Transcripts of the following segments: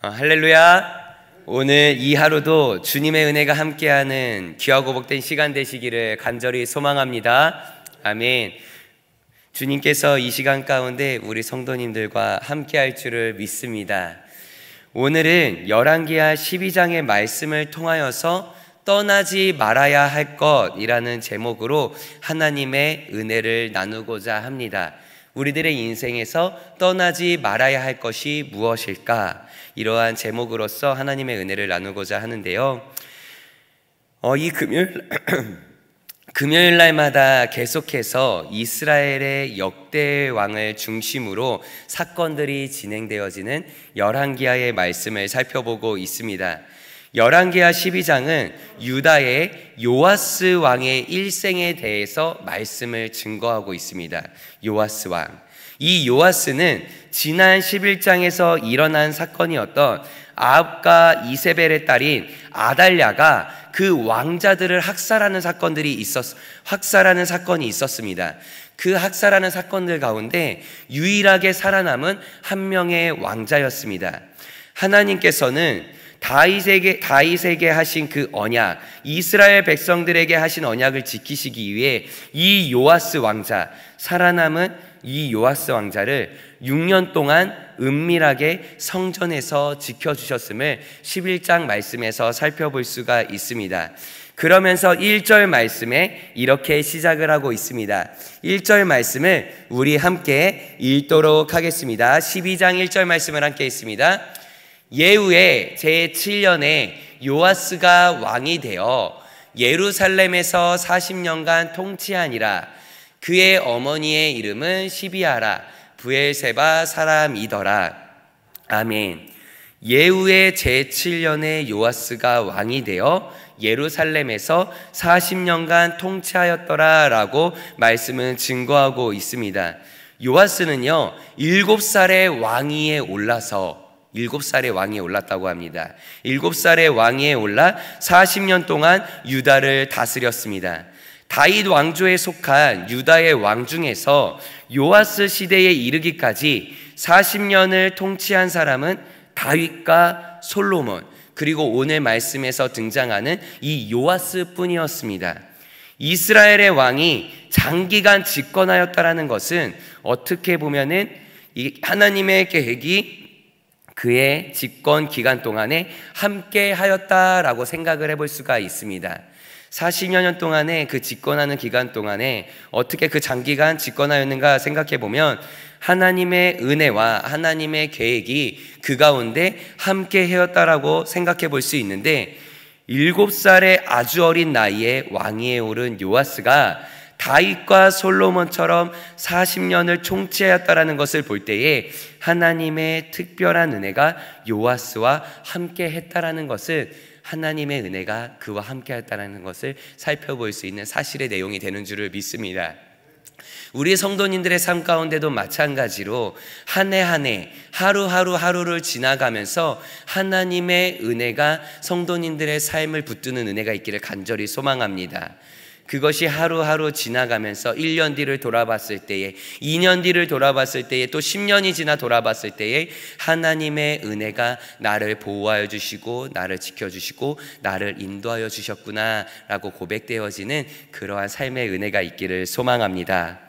아, 할렐루야. 오늘 이 하루도 주님의 은혜가 함께하는 귀하고 복된 시간 되시기를 간절히 소망합니다. 아멘. 주님께서 이 시간 가운데 우리 성도님들과 함께할 줄을 믿습니다. 오늘은 열왕기하 12장의 말씀을 통하여서 떠나지 말아야 할 것이라는 제목으로 하나님의 은혜를 나누고자 합니다. 우리들의 인생에서 떠나지 말아야 할 것이 무엇일까? 이러한 제목으로서 하나님의 은혜를 나누고자 하는데요. 어, 이 금요일, 금요일 날마다 계속해서 이스라엘의 역대 왕을 중심으로 사건들이 진행되어지는 열한기하의 말씀을 살펴보고 있습니다. 열왕기하 12장은 유다의 요아스 왕의 일생에 대해서 말씀을 증거하고 있습니다. 요아스 왕. 이 요아스는 지난 11장에서 일어난 사건이었던 아합과 이세벨의 딸인 아달랴가 그 왕자들을 학살하는 사건들이 있었 학살하는 사건이 있었습니다. 그 학살하는 사건들 가운데 유일하게 살아남은 한 명의 왕자였습니다. 하나님께서는 다윗에게 다윗에게 하신 그 언약, 이스라엘 백성들에게 하신 언약을 지키시기 위해 이 요아스 왕자 살아남은 이 요아스 왕자를 6년 동안 은밀하게 성전에서 지켜주셨음을 11장 말씀에서 살펴볼 수가 있습니다. 그러면서 1절 말씀에 이렇게 시작을 하고 있습니다. 1절 말씀을 우리 함께 읽도록 하겠습니다. 12장 1절 말씀을 함께 있습니다. 예후의 제7년에 요아스가 왕이 되어 예루살렘에서 40년간 통치하니라 그의 어머니의 이름은 시비아라 부엘세바 사람이더라. 아멘. 예후의 제7년에 요아스가 왕이 되어 예루살렘에서 40년간 통치하였더라라고 말씀은 증거하고 있습니다. 요아스는요, 7살에 왕위에 올라서 7살에 왕위에 올랐다고 합니다. 7살에 왕위에 올라 40년 동안 유다를 다스렸습니다. 다윗 왕조에 속한 유다의 왕 중에서 요아스 시대에 이르기까지 40년을 통치한 사람은 다윗과 솔로몬 그리고 오늘 말씀에서 등장하는 이 요아스뿐이었습니다. 이스라엘의 왕이 장기간 집권하였다라는 것은 어떻게 보면은 하나님의 계획이 그의 집권 기간 동안에 함께 하였다라고 생각을 해볼 수가 있습니다. 40여 년 동안에 그 집권하는 기간 동안에 어떻게 그 장기간 집권하였는가 생각해 보면 하나님의 은혜와 하나님의 계획이 그 가운데 함께 헤었다라고 생각해 볼 수 있는데 7 살의 아주 어린 나이에 왕위에 오른 요아스가 다윗과 솔로몬처럼 40년을 총치하였다라는 것을 볼 때에 하나님의 특별한 은혜가 요아스와 함께 했다라는 것을 하나님의 은혜가 그와 함께했다는 것을 살펴볼 수 있는 사실의 내용이 되는 줄을 믿습니다. 우리 성도님들의 삶 가운데도 마찬가지로 한 해 한 해 하루하루 하루를 지나가면서 하나님의 은혜가 성도님들의 삶을 붙드는 은혜가 있기를 간절히 소망합니다. 그것이 하루하루 지나가면서 1년 뒤를 돌아봤을 때에 2년 뒤를 돌아봤을 때에 또 10년이 지나 돌아봤을 때에 하나님의 은혜가 나를 보호하여 주시고 나를 지켜주시고 나를 인도하여 주셨구나 라고 고백되어지는 그러한 삶의 은혜가 있기를 소망합니다.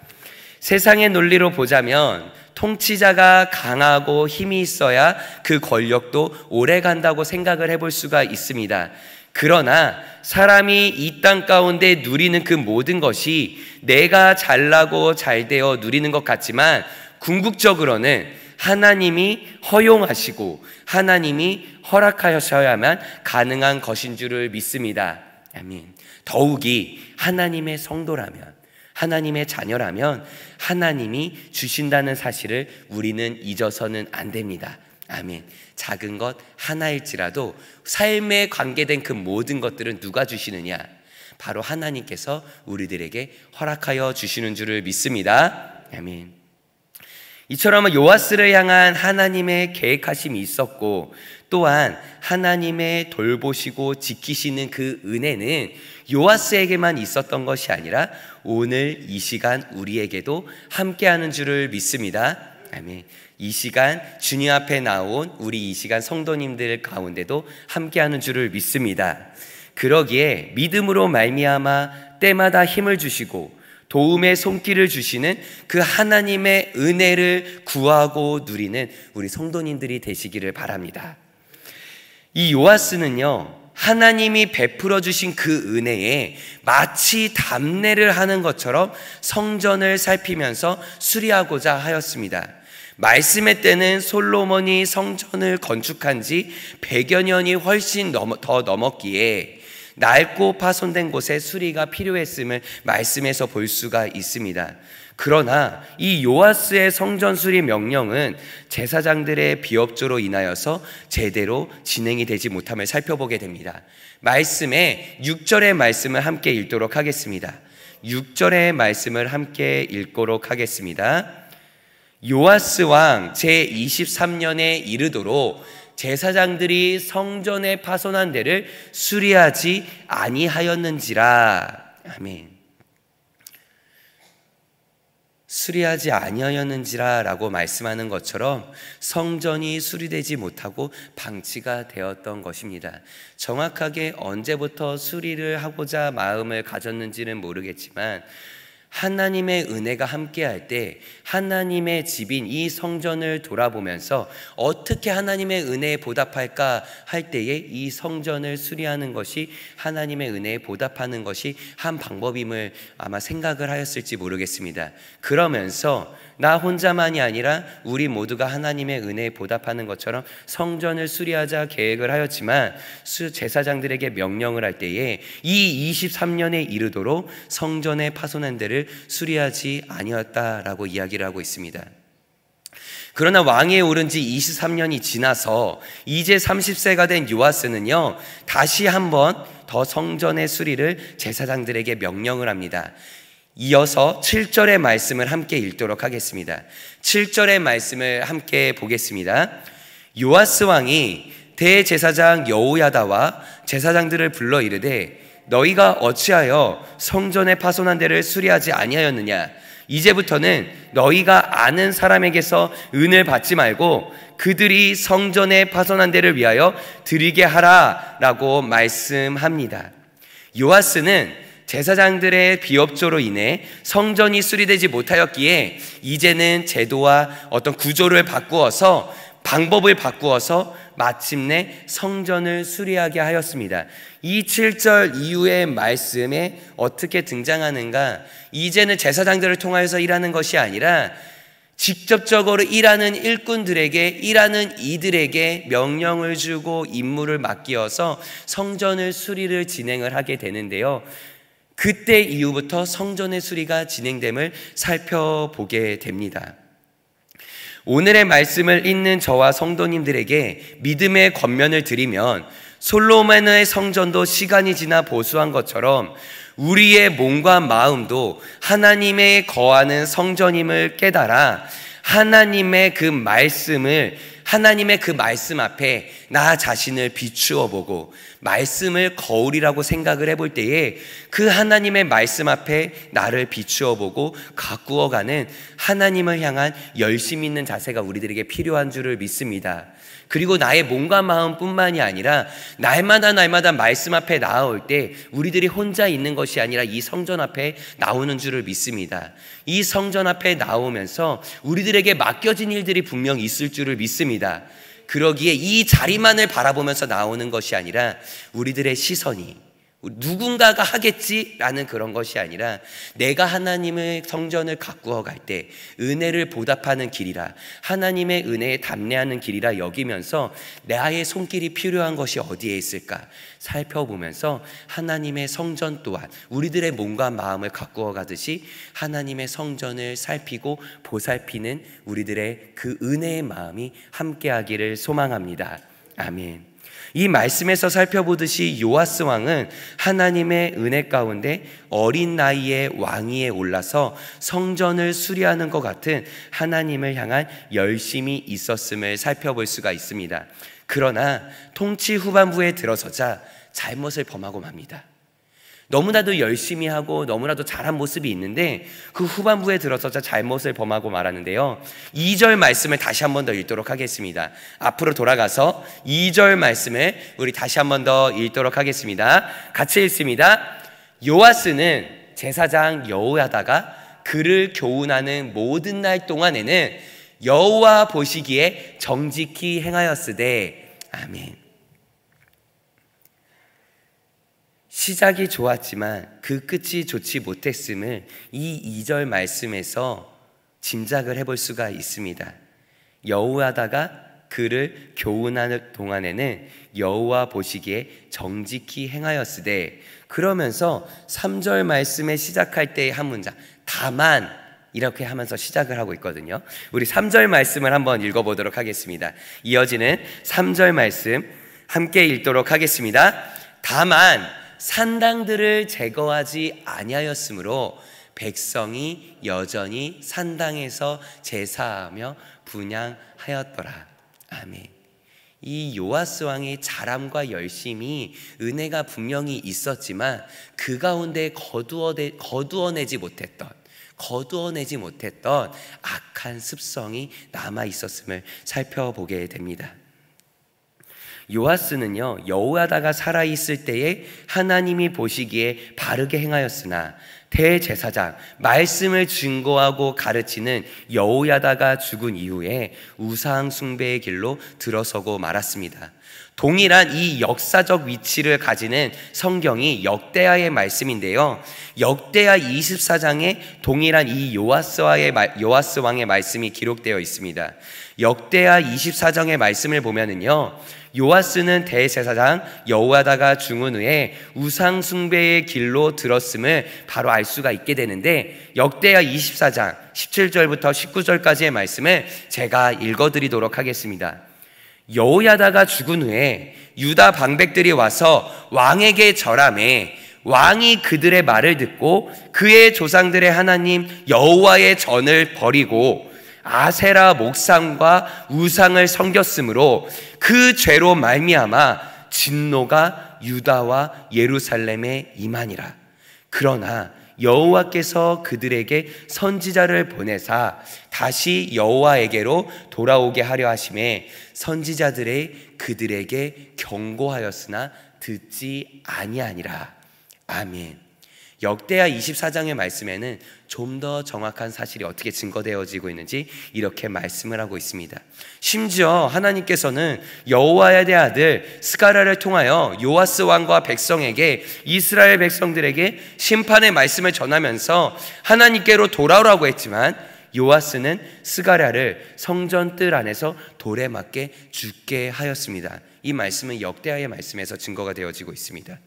세상의 논리로 보자면 통치자가 강하고 힘이 있어야 그 권력도 오래 간다고 생각을 해볼 수가 있습니다. 그러나 사람이 이 땅 가운데 누리는 그 모든 것이 내가 잘나고 잘 되어 누리는 것 같지만 궁극적으로는 하나님이 허용하시고 하나님이 허락하셔야만 가능한 것인 줄을 믿습니다. 아멘. 더욱이 하나님의 성도라면 하나님의 자녀라면 하나님이 주신다는 사실을 우리는 잊어서는 안 됩니다. 아멘. 작은 것 하나일지라도 삶에 관계된 그 모든 것들은 누가 주시느냐? 바로 하나님께서 우리들에게 허락하여 주시는 줄을 믿습니다. 아멘. 이처럼 요아스를 향한 하나님의 계획하심이 있었고 또한 하나님의 돌보시고 지키시는 그 은혜는 요아스에게만 있었던 것이 아니라 오늘 이 시간 우리에게도 함께하는 줄을 믿습니다. 아멘. 이 시간 주님 앞에 나온 우리 이 시간 성도님들 가운데도 함께하는 줄을 믿습니다. 그러기에 믿음으로 말미암아 때마다 힘을 주시고 도움의 손길을 주시는 그 하나님의 은혜를 구하고 누리는 우리 성도님들이 되시기를 바랍니다. 이 요아스는요, 하나님이 베풀어 주신 그 은혜에 마치 담례를 하는 것처럼 성전을 살피면서 수리하고자 하였습니다. 말씀의 때는 솔로몬이 성전을 건축한 지 100여 년이 훨씬 넘, 더 넘었기에 낡고 파손된 곳에 수리가 필요했음을 말씀에서 볼 수가 있습니다. 그러나 이 요아스의 성전 수리 명령은 제사장들의 비협조로 인하여서 제대로 진행이 되지 못함을 살펴보게 됩니다. 말씀에 6절의 말씀을 함께 읽도록 하겠습니다. 6절의 말씀을 함께 읽도록 하겠습니다. 요아스 왕 제23년에 이르도록 제사장들이 성전에 파손한 데를 수리하지 아니하였는지라. 아멘. 수리하지 아니하였는지라라고 말씀하는 것처럼 성전이 수리되지 못하고 방치가 되었던 것입니다. 정확하게 언제부터 수리를 하고자 마음을 가졌는지는 모르겠지만 하나님의 은혜가 함께할 때 하나님의 집인 이 성전을 돌아보면서 어떻게 하나님의 은혜에 보답할까 할 때에 이 성전을 수리하는 것이 하나님의 은혜에 보답하는 것이 한 방법임을 아마 생각을 하였을지 모르겠습니다. 그러면서 나 혼자만이 아니라 우리 모두가 하나님의 은혜에 보답하는 것처럼 성전을 수리하자 계획을 하였지만 수 제사장들에게 명령을 할 때에 이 23년에 이르도록 성전에 파손한 데를 그들 수리하지 아니었다라고 이야기를 하고 있습니다. 그러나 왕위에 오른 지 23년이 지나서 이제 30세가 된 요아스는요, 다시 한번 더 성전의 수리를 제사장들에게 명령을 합니다. 이어서 7절의 말씀을 함께 읽도록 하겠습니다. 7절의 말씀을 함께 보겠습니다. 요아스 왕이 대제사장 여호야다와 제사장들을 불러 이르되 너희가 어찌하여 성전에 파손한 데를 수리하지 아니하였느냐? 이제부터는 너희가 아는 사람에게서 은을 받지 말고 그들이 성전에 파손한 데를 위하여 드리게 하라라고 말씀합니다. 요아스는 제사장들의 비협조로 인해 성전이 수리되지 못하였기에 이제는 제도와 어떤 구조를 바꾸어서 방법을 바꾸어서 마침내 성전을 수리하게 하였습니다. 이 7절 이후의 말씀에 어떻게 등장하는가? 이제는 제사장들을 통하여서 일하는 것이 아니라 직접적으로 일하는 일꾼들에게 일하는 이들에게 명령을 주고 임무를 맡기어서 성전을 수리를 진행을 하게 되는데요. 그때 이후부터 성전의 수리가 진행됨을 살펴보게 됩니다. 오늘의 말씀을 읽는 저와 성도님들에게 믿음의 권면을 드리면 솔로몬의 성전도 시간이 지나 보수한 것처럼 우리의 몸과 마음도 하나님의 거하는 성전임을 깨달아 하나님의 그 말씀을 하나님의 그 말씀 앞에 나 자신을 비추어 보고 말씀을 거울이라고 생각을 해볼 때에 그 하나님의 말씀 앞에 나를 비추어 보고 가꾸어 가는 하나님을 향한 열심 있는 자세가 우리들에게 필요한 줄을 믿습니다. 그리고 나의 몸과 마음뿐만이 아니라 날마다 날마다 말씀 앞에 나아올 때 우리들이 혼자 있는 것이 아니라 이 성전 앞에 나오는 줄을 믿습니다. 이 성전 앞에 나오면서 우리들에게 맡겨진 일들이 분명 있을 줄을 믿습니다. 그러기에 이 자리만을 바라보면서 나오는 것이 아니라 우리들의 시선이 누군가가 하겠지라는 그런 것이 아니라 내가 하나님의 성전을 가꾸어 갈 때 은혜를 보답하는 길이라 하나님의 은혜에 담례하는 길이라 여기면서 나의 손길이 필요한 것이 어디에 있을까 살펴보면서 하나님의 성전 또한 우리들의 몸과 마음을 가꾸어 가듯이 하나님의 성전을 살피고 보살피는 우리들의 그 은혜의 마음이 함께하기를 소망합니다. 아멘. 이 말씀에서 살펴보듯이 요아스 왕은 하나님의 은혜 가운데 어린 나이에 왕위에 올라서 성전을 수리하는 것 같은 하나님을 향한 열심이 있었음을 살펴볼 수가 있습니다. 그러나 통치 후반부에 들어서자 잘못을 범하고 맙니다. 너무나도 열심히 하고 너무나도 잘한 모습이 있는데 그 후반부에 들어서자 잘못을 범하고 말았는데요 2절 말씀을 다시 한 번 더 읽도록 하겠습니다. 앞으로 돌아가서 2절 말씀을 우리 다시 한 번 더 읽도록 하겠습니다. 같이 읽습니다. 요아스는 제사장 여우하다가 그를 교훈하는 모든 날 동안에는 여우와 보시기에 정직히 행하였으되 아멘. 시작이 좋았지만 그 끝이 좋지 못했음을 이 2절 말씀에서 짐작을 해볼 수가 있습니다. 여우하다가 그를 교훈하는 동안에는 여호와 보시기에 정직히 행하였으되 그러면서 3절 말씀에 시작할 때의 한 문장 다만 이렇게 하면서 시작을 하고 있거든요. 우리 3절 말씀을 한번 읽어 보도록 하겠습니다. 이어지는 3절 말씀 함께 읽도록 하겠습니다. 다만 산당들을 제거하지 아니하였으므로 백성이 여전히 산당에서 제사하며 분양하였더라. 아멘. 이 요아스 왕의 자람과 열심이 은혜가 분명히 있었지만 그 가운데 거두어내, 거두어내지 못했던 거두어내지 못했던 악한 습성이 남아 있었음을 살펴보게 됩니다. 요아스는요 여호야다가 살아 있을 때에 하나님이 보시기에 바르게 행하였으나 대제사장 말씀을 증거하고 가르치는 여호야다가 죽은 이후에 우상 숭배의 길로 들어서고 말았습니다. 동일한 이 역사적 위치를 가지는 성경이 역대하의 말씀인데요. 역대하 24장에 동일한 이 요아스와의 요아스 왕의 말씀이 기록되어 있습니다. 역대하 24장의 말씀을 보면은요. 요아스는 대제사장 여호와다가 중은 후에 우상 숭배의 길로 들었음을 바로 알 수가 있게 되는데 역대야 24장 17절부터 19절까지의 말씀을 제가 읽어 드리도록 하겠습니다. 여호야다가 죽은 후에 유다 방백들이 와서 왕에게 절함에 왕이 그들의 말을 듣고 그의 조상들의 하나님 여호와의 전을 버리고 아세라 목상과 우상을 섬겼으므로 그 죄로 말미암아 진노가 유다와 예루살렘에 임하니라. 그러나 여호와께서 그들에게 선지자를 보내사 다시 여호와에게로 돌아오게 하려 하심에 선지자들의 그들에게 경고하였으나 듣지 아니하니라. 아멘. 역대하 24장의 말씀에는 좀 더 정확한 사실이 어떻게 증거되어지고 있는지 이렇게 말씀을 하고 있습니다. 심지어 하나님께서는 여호와의 아들 스가랴를 통하여 요아스 왕과 백성에게 이스라엘 백성들에게 심판의 말씀을 전하면서 하나님께로 돌아오라고 했지만 요아스는 스가랴를 성전 뜰 안에서 돌에 맞게 죽게 하였습니다. 이 말씀은 역대하의 말씀에서 증거가 되어지고 있습니다.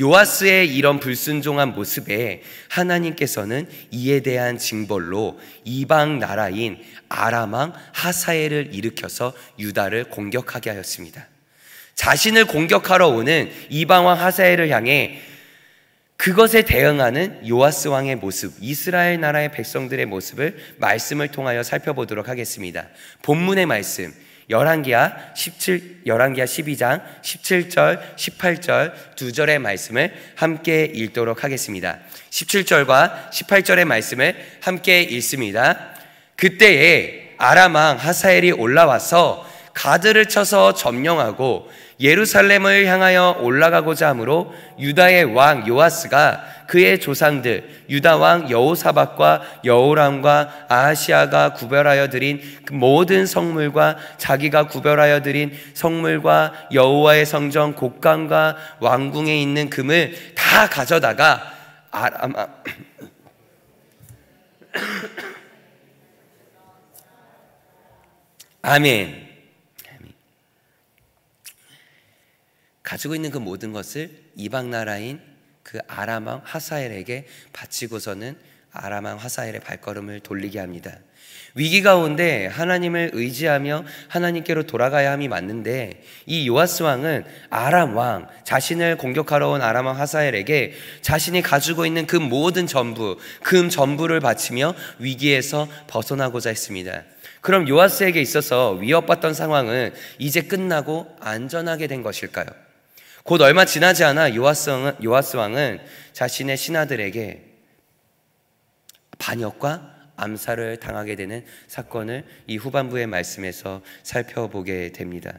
요아스의 이런 불순종한 모습에 하나님께서는 이에 대한 징벌로 이방 나라인 아람왕 하사엘을 일으켜서 유다를 공격하게 하였습니다. 자신을 공격하러 오는 이방 왕 하사엘을 향해 그것에 대응하는 요아스 왕의 모습, 이스라엘 나라의 백성들의 모습을 말씀을 통하여 살펴보도록 하겠습니다. 본문의 말씀 열왕기하 17 열왕기하 12장 17절 18절 두 절의 말씀을 함께 읽도록 하겠습니다. 17절과 18절의 말씀을 함께 읽습니다. 그때에 아람 왕 하사엘이 올라와서 가드를 쳐서 점령하고 예루살렘을 향하여 올라가고자 하므로 유다의 왕 요아스가 그의 조상들 유다 왕 여호사박과 여호람과 아하시아가 구별하여 드린 그 모든 성물과 자기가 구별하여 드린 성물과 여호와의 성전 곡간과 왕궁에 있는 금을 다 가져다가 아람 아멘. 가지고 있는 그 모든 것을 이방 나라인 그 아람왕 하사엘에게 바치고서는 아람왕 하사엘의 발걸음을 돌리게 합니다. 위기 가운데 하나님을 의지하며 하나님께로 돌아가야 함이 맞는데 이 요아스 왕은 아람 왕 자신을 공격하러 온 아람 왕 하사엘에게 자신이 가지고 있는 그 모든 전부 금 전부를 바치며 위기에서 벗어나고자 했습니다. 그럼 요아스에게 있어서 위협받던 상황은 이제 끝나고 안전하게 된 것일까요? 곧 얼마 지나지 않아 요아스왕은, 자신의 신하들에게 반역과 암살을 당하게 되는 사건을 이 후반부의 말씀에서 살펴보게 됩니다.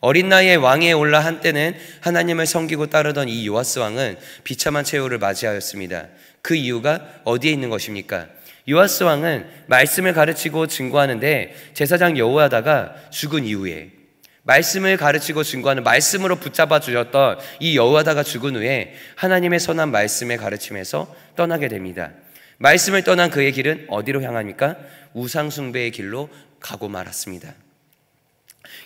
어린 나이에 왕에 올라 한때는 하나님을 섬기고 따르던 이 요아스 왕은 비참한 최후를 맞이하였습니다. 그 이유가 어디에 있는 것입니까? 요아스 왕은 말씀을 가르치고 증거하는데 제사장 여호야다가 죽은 이후에 말씀을 가르치고 증거하는 말씀으로 붙잡아 주셨던 이 여호와다가 죽은 후에 하나님의 선한 말씀의 가르침에서 떠나게 됩니다. 말씀을 떠난 그의 길은 어디로 향합니까? 우상숭배의 길로 가고 말았습니다.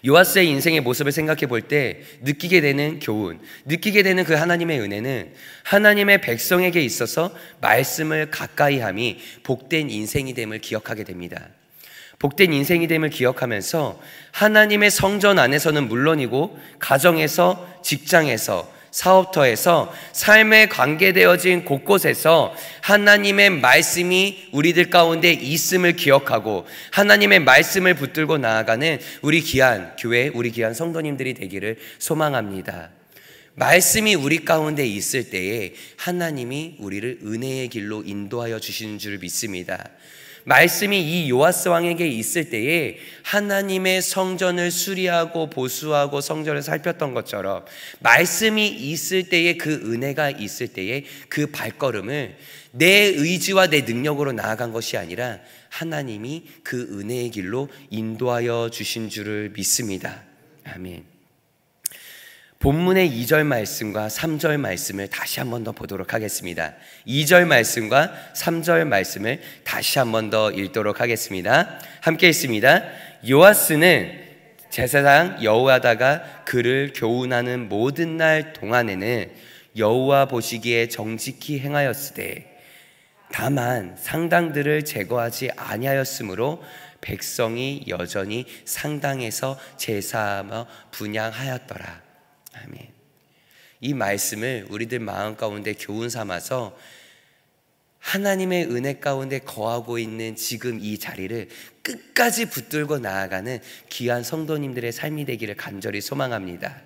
요아스의 인생의 모습을 생각해 볼 때 느끼게 되는 교훈, 느끼게 되는 그 하나님의 은혜는 하나님의 백성에게 있어서 말씀을 가까이 함이 복된 인생이 됨을 기억하게 됩니다. 복된 인생이 됨을 기억하면서 하나님의 성전 안에서는 물론이고 가정에서 직장에서 사업터에서 삶에 관계되어진 곳곳에서 하나님의 말씀이 우리들 가운데 있음을 기억하고 하나님의 말씀을 붙들고 나아가는 우리 귀한 교회, 우리 귀한 성도님들이 되기를 소망합니다. 말씀이 우리 가운데 있을 때에 하나님이 우리를 은혜의 길로 인도하여 주시는 줄 믿습니다. 말씀이 이 요아스 왕에게 있을 때에 하나님의 성전을 수리하고 보수하고 성전을 살폈던 것처럼 말씀이 있을 때에 그 은혜가 있을 때에 그 발걸음을 내 의지와 내 능력으로 나아간 것이 아니라 하나님이 그 은혜의 길로 인도하여 주신 줄을 믿습니다. 아멘. 본문의 2절 말씀과 3절 말씀을 다시 한 번 더 보도록 하겠습니다. 2절 말씀과 3절 말씀을 다시 한 번 더 읽도록 하겠습니다. 함께 있습니다. 요아스는 제사장 여호하다가 그를 교훈하는 모든 날 동안에는 여호와 보시기에 정직히 행하였으되 다만 상당들을 제거하지 아니하였으므로 백성이 여전히 상당에서 제사하며 분양하였더라. 아멘. 이 말씀을 우리들 마음 가운데 교훈 삼아서 하나님의 은혜 가운데 거하고 있는 지금 이 자리를 끝까지 붙들고 나아가는 귀한 성도님들의 삶이 되기를 간절히 소망합니다.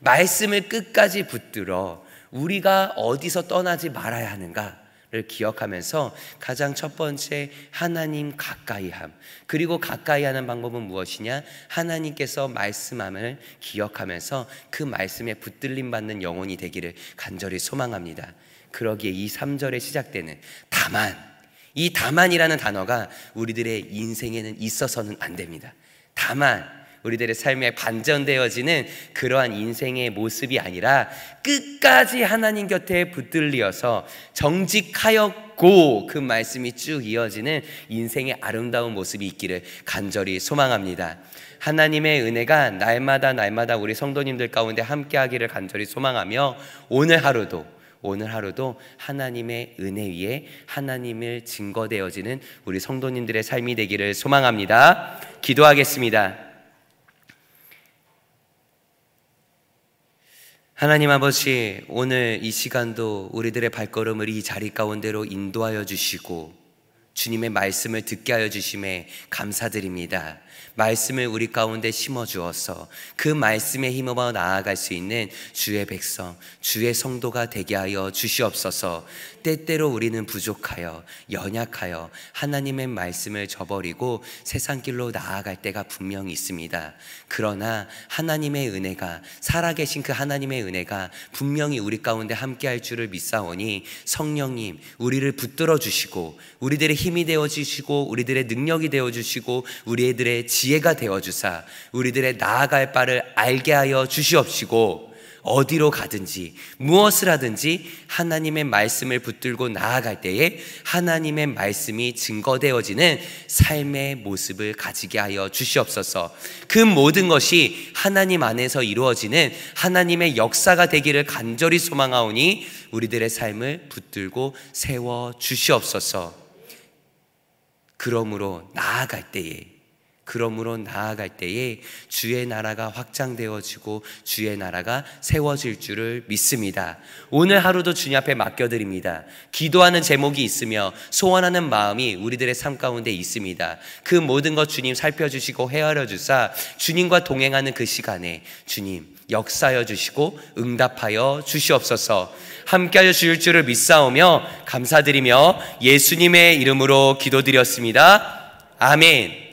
말씀을 끝까지 붙들어 우리가 어디서 떠나지 말아야 하는가? 를 기억하면서 가장 첫 번째 하나님 가까이함 그리고 가까이하는 방법은 무엇이냐 하나님께서 말씀함을 기억하면서 그 말씀에 붙들림 받는 영혼이 되기를 간절히 소망합니다. 그러기에 이 3절에 시작되는 다만 이 다만이라는 단어가 우리들의 인생에는 있어서는 안 됩니다. 다만 우리들의 삶에 반전되어지는 그러한 인생의 모습이 아니라 끝까지 하나님 곁에 붙들리어서 정직하였고 그 말씀이 쭉 이어지는 인생의 아름다운 모습이 있기를 간절히 소망합니다. 하나님의 은혜가 날마다 날마다 우리 성도님들 가운데 함께하기를 간절히 소망하며 오늘 하루도 오늘 하루도 하나님의 은혜 위에 하나님을 증거되어지는 우리 성도님들의 삶이 되기를 소망합니다. 기도하겠습니다. 하나님 아버지, 오늘 이 시간도 우리들의 발걸음을 이 자리 가운데로 인도하여 주시고 주님의 말씀을 듣게 하여 주심에 감사드립니다. 말씀을 우리 가운데 심어 주어서 그 말씀에 힘입어 나아갈 수 있는 주의 백성, 주의 성도가 되게 하여 주시옵소서. 때때로 우리는 부족하여 연약하여 하나님의 말씀을 저버리고 세상 길로 나아갈 때가 분명히 있습니다. 그러나 하나님의 은혜가 살아계신 그 하나님의 은혜가 분명히 우리 가운데 함께할 줄을 믿사오니 성령님 우리를 붙들어 주시고 우리들의 힘이 되어 주시고 우리들의 능력이 되어 주시고 우리들의 지 지혜가 되어 주사 우리들의 나아갈 바를 알게 하여 주시옵시고 어디로 가든지 무엇을 하든지 하나님의 말씀을 붙들고 나아갈 때에 하나님의 말씀이 증거되어지는 삶의 모습을 가지게 하여 주시옵소서. 그 모든 것이 하나님 안에서 이루어지는 하나님의 역사가 되기를 간절히 소망하오니 우리들의 삶을 붙들고 세워 주시옵소서. 그러므로 나아갈 때에 그러므로 나아갈 때에 주의 나라가 확장되어지고 주의 나라가 세워질 줄을 믿습니다. 오늘 하루도 주님 앞에 맡겨드립니다. 기도하는 제목이 있으며 소원하는 마음이 우리들의 삶 가운데 있습니다. 그 모든 것 주님 살펴주시고 헤아려 주사 주님과 동행하는 그 시간에 주님 역사여 주시고 응답하여 주시옵소서 함께하여 주실 줄을 믿사오며 감사드리며 예수님의 이름으로 기도드렸습니다. 아멘.